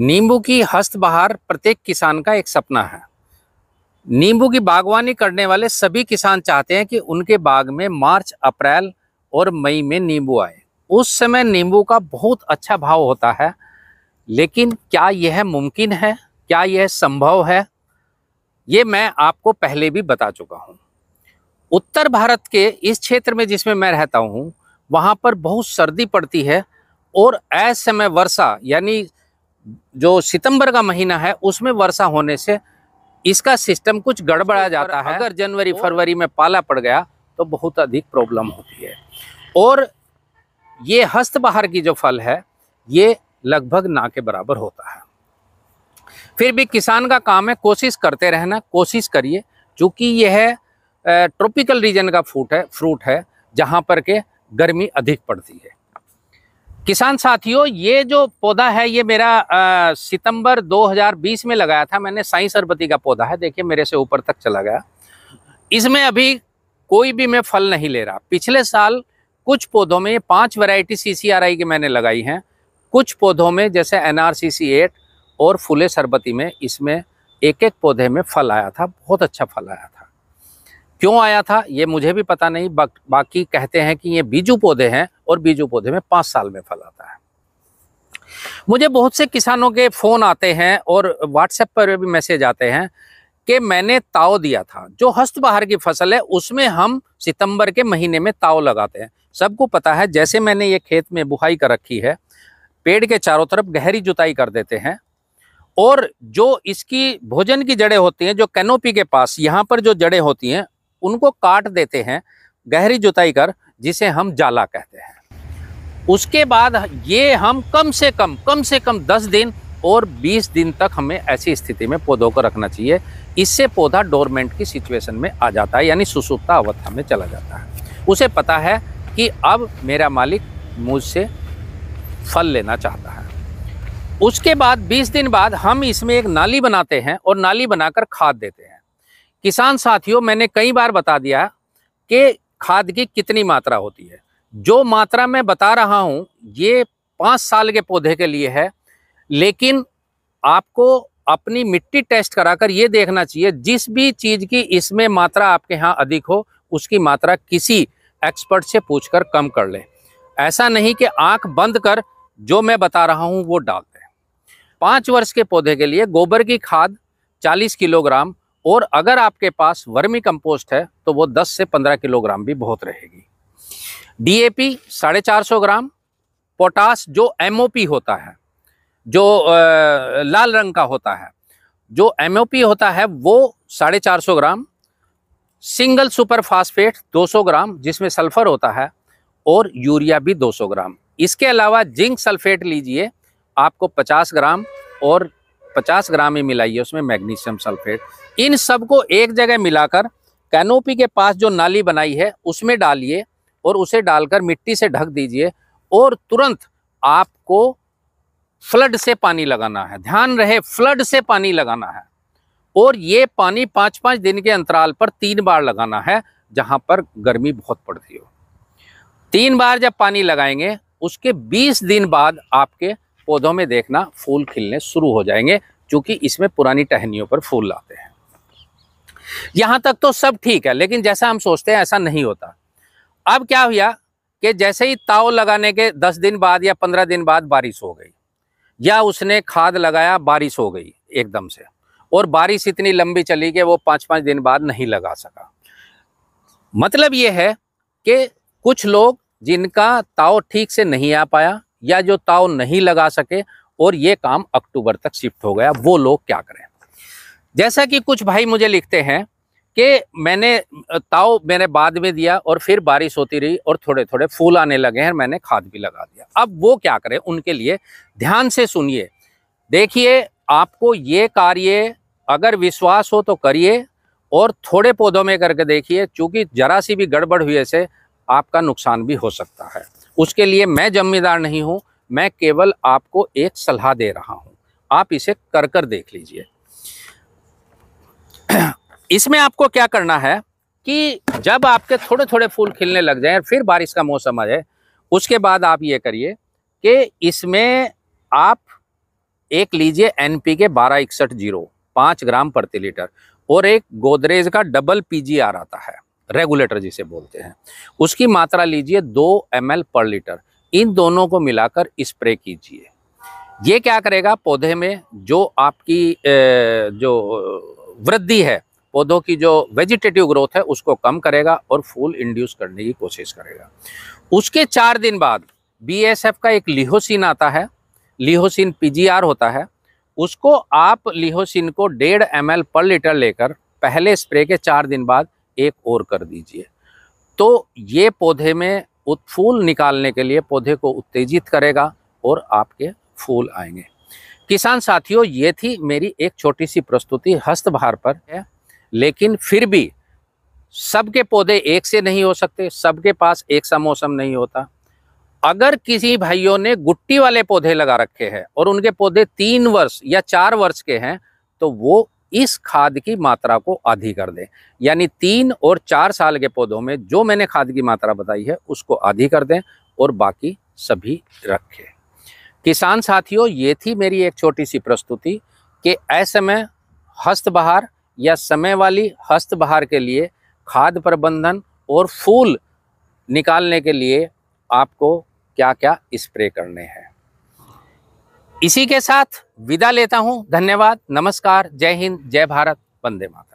नींबू की हस्त बहार प्रत्येक किसान का एक सपना है नींबू की बागवानी करने वाले सभी किसान चाहते हैं कि उनके बाग में मार्च अप्रैल और मई में नींबू आए उस समय नींबू का बहुत अच्छा भाव होता है लेकिन क्या यह मुमकिन है क्या यह संभव है ये मैं आपको पहले भी बता चुका हूँ उत्तर भारत के इस क्षेत्र में जिसमें मैं रहता हूँ वहाँ पर बहुत सर्दी पड़ती है और ऐसे समय वर्षा यानी जो सितंबर का महीना है उसमें वर्षा होने से इसका सिस्टम कुछ गड़बड़ा जाता है अगर जनवरी फरवरी में पाला पड़ गया तो बहुत अधिक प्रॉब्लम होती है और ये हस्त बाहर की जो फल है ये लगभग ना के बराबर होता है फिर भी किसान का काम है कोशिश करते रहना कोशिश करिए चूँकि यह ट्रॉपिकल रीजन का फ्रूट है फ्रूट है जहाँ पर के गर्मी अधिक पड़ती है किसान साथियों ये जो पौधा है ये मेरा आ, सितंबर 2020 में लगाया था मैंने साई सरबती का पौधा है देखिए मेरे से ऊपर तक चला गया इसमें अभी कोई भी मैं फल नहीं ले रहा पिछले साल कुछ पौधों में पांच वैरायटी सीसीआरआई की मैंने लगाई हैं कुछ पौधों में जैसे एनआरसीसी एट और फूले सरबती में इसमें एक एक पौधे में फल आया था बहुत अच्छा फल आया था क्यों आया था ये मुझे भी पता नहीं बा, बाकी कहते हैं कि ये बीजू पौधे हैं और बीजू पौधे में पाँच साल में फल आता है मुझे बहुत से किसानों के फ़ोन आते हैं और व्हाट्सएप पर भी मैसेज आते हैं कि मैंने ताव दिया था जो हस्त बहार की फसल है उसमें हम सितंबर के महीने में ताव लगाते हैं सबको पता है जैसे मैंने ये खेत में बुहाई कर रखी है पेड़ के चारों तरफ गहरी जुताई कर देते हैं और जो इसकी भोजन की जड़ें होती हैं जो कैनोपी के पास यहाँ पर जो जड़ें होती हैं उनको काट देते हैं गहरी जुताई कर जिसे हम जाला कहते हैं उसके बाद ये हम कम से कम कम से कम 10 दिन और 20 दिन तक हमें ऐसी स्थिति में पौधों को रखना चाहिए इससे पौधा डोरमेंट की सिचुएशन में आ जाता है यानी सुसुप्ता अवस्था में चला जाता है उसे पता है कि अब मेरा मालिक मुझसे फल लेना चाहता है उसके बाद 20 दिन बाद हम इसमें एक नाली बनाते हैं और नाली बनाकर खाद देते हैं किसान साथियों मैंने कई बार बता दिया कि खाद की कितनी मात्रा होती है जो मात्रा मैं बता रहा हूँ ये पाँच साल के पौधे के लिए है लेकिन आपको अपनी मिट्टी टेस्ट कराकर ये देखना चाहिए जिस भी चीज़ की इसमें मात्रा आपके यहाँ अधिक हो उसकी मात्रा किसी एक्सपर्ट से पूछकर कम कर लें ऐसा नहीं कि आंख बंद कर जो मैं बता रहा हूँ वो डाल दें पाँच वर्ष के पौधे के लिए गोबर की खाद 40 किलोग्राम और अगर आपके पास वर्मी कंपोस्ट है तो वो 10 से 15 किलोग्राम भी बहुत रहेगी डीएपी ए साढ़े चार सौ ग्राम पोटास जो एमओपी होता है जो लाल रंग का होता है जो एमओपी होता है वो साढ़े चार सौ gram single super phosphate 200 gram जिसमें सल्फर होता है और यूरिया भी 200 ग्राम इसके अलावा जिंक सल्फेट लीजिए आपको 50 ग्राम और 50 ग्राम ही मिलाइए उसमें मैग्नीशियम सल्फेट इन सबको एक जगह मिलाकर कैनोपी के पास जो नाली बनाई है उसमें डालिए और उसे डालकर मिट्टी से ढक दीजिए और तुरंत आपको फ्लड से पानी लगाना है ध्यान रहे फ्लड से पानी लगाना है और ये पानी पाँच पाँच दिन के अंतराल पर तीन बार लगाना है जहाँ पर गर्मी बहुत पड़ती हो तीन बार जब पानी लगाएंगे उसके 20 दिन बाद आपके पौधों में देखना फूल खिलने शुरू हो जाएंगे क्योंकि इसमें पुरानी टहनियों पर फूल लाते हैं यहाँ तक तो सब ठीक है लेकिन जैसा हम सोचते हैं ऐसा नहीं होता अब क्या हुआ कि जैसे ही ताव लगाने के दस दिन बाद या पंद्रह दिन बाद बारिश हो गई या उसने खाद लगाया बारिश हो गई एकदम से और बारिश इतनी लंबी चली कि वो पाँच पाँच दिन बाद नहीं लगा सका मतलब ये है कि कुछ लोग जिनका ताव ठीक से नहीं आ पाया या जो ताव नहीं लगा सके और ये काम अक्टूबर तक शिफ्ट हो गया वो लोग क्या करें जैसा कि कुछ भाई मुझे लिखते हैं कि मैंने ताव मैंने बाद में दिया और फिर बारिश होती रही और थोड़े थोड़े फूल आने लगे हैं मैंने खाद भी लगा दिया अब वो क्या करें उनके लिए ध्यान से सुनिए देखिए आपको ये कार्य अगर विश्वास हो तो करिए और थोड़े पौधों में करके देखिए क्योंकि जरा सी भी गड़बड़ हुए से आपका नुकसान भी हो सकता है उसके लिए मैं जिम्मेदार नहीं हूँ मैं केवल आपको एक सलाह दे रहा हूँ आप इसे कर कर देख लीजिए इसमें आपको क्या करना है कि जब आपके थोड़े थोड़े फूल खिलने लग जाए फिर बारिश का मौसम आ जाए उसके बाद आप ये करिए कि इसमें आप एक लीजिए एन पी के बारह इकसठ जीरो पाँच ग्राम प्रति लीटर और एक गोदरेज का डबल पी जी आर आता है रेगुलेटर जिसे बोलते हैं उसकी मात्रा लीजिए दो एम एल पर लीटर इन दोनों को मिलाकर स्प्रे कीजिए ये क्या करेगा पौधे में जो आपकी जो वृद्धि है पौधों की जो वेजिटेटिव ग्रोथ है उसको कम करेगा और फूल इंड्यूस करने की कोशिश करेगा उसके चार दिन बाद बीएसएफ का एक लिहोसिन आता है लिहोसिन पीजीआर होता है उसको आप लिहोसिन को डेढ़ एम पर लीटर लेकर पहले स्प्रे के चार दिन बाद एक और कर दीजिए तो ये पौधे में फूल निकालने के लिए पौधे को उत्तेजित करेगा और आपके फूल आएंगे किसान साथियों ये थी मेरी एक छोटी सी प्रस्तुति हस्तभार पर है लेकिन फिर भी सबके पौधे एक से नहीं हो सकते सबके पास एक सा मौसम नहीं होता अगर किसी भाइयों ने गुट्टी वाले पौधे लगा रखे हैं और उनके पौधे तीन वर्ष या चार वर्ष के हैं तो वो इस खाद की मात्रा को आधी कर दें यानी तीन और चार साल के पौधों में जो मैंने खाद की मात्रा बताई है उसको आधी कर दें और बाकी सभी रखें किसान साथियों ये थी मेरी एक छोटी सी प्रस्तुति कि ऐसे में हस्त बहार या समय वाली हस्त बहार के लिए खाद प्रबंधन और फूल निकालने के लिए आपको क्या क्या स्प्रे करने हैं इसी के साथ विदा लेता हूं धन्यवाद नमस्कार जय हिंद जय भारत वंदे मातरम